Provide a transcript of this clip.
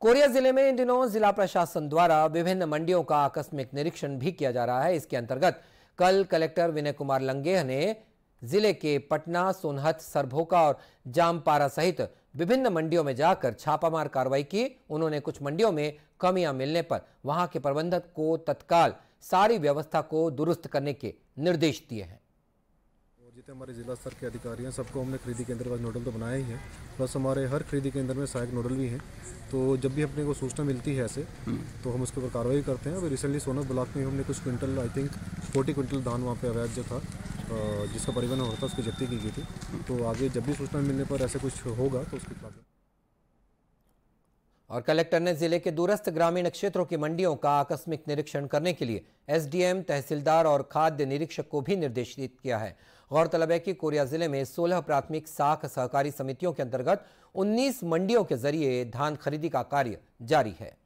Korea जिले में इन दिनों जिला प्रशासन द्वारा विभिन्न मंडियों का आकस्मिक निरीक्षण भी किया जा रहा है इसके अंतर्गत कल कलेक्टर विनय कुमार लंगेह ने जिले के पटना सोनहत सरभोका और जामपारा सहित विभिन्न मंडियों में जाकर छापामार कार्रवाई की उन्होंने कुछ मंडियों में कमियां मिलने पर वहां के प्रबंधक को तत्काल सारी व्यवस्था को दुरुस्त करने के निर्देश दिए हैं जितने हमारे जिला स्तर के अधिकारी हैं सबको हमने खरीदी केंद्र का नोडल तो बनाया ही है प्लस हमारे हर खरीदी केंद्र में सहायक नोडल भी हैं तो जब भी अपने को सूचना मिलती है ऐसे हम्म। तो हम उसके ऊपर कार्रवाई करते हैं अभी रिसेंटली सोनभ ब्लॉक में हमने कुछ quintal I think forty quintal धान वहाँ पर अवैध जो था जिसका परिवहन हो रहा था उसकी जब्ती की गई थी हम्म। तो आगे जब भी सूचना मिलने पर ऐसे कुछ होगा तो उसकी और कलेक्टर ने जिले के दूरस्थ ग्रामीण क्षेत्रों की मंडियों का आकस्मिक निरीक्षण करने के लिए एसडीएम तहसीलदार और खाद्य निरीक्षक को भी निर्देशित किया है गौरतलब है कि कोरिया जिले में 16 प्राथमिक साख सहकारी समितियों के अंतर्गत 19 मंडियों के जरिए धान खरीदी का कार्य जारी है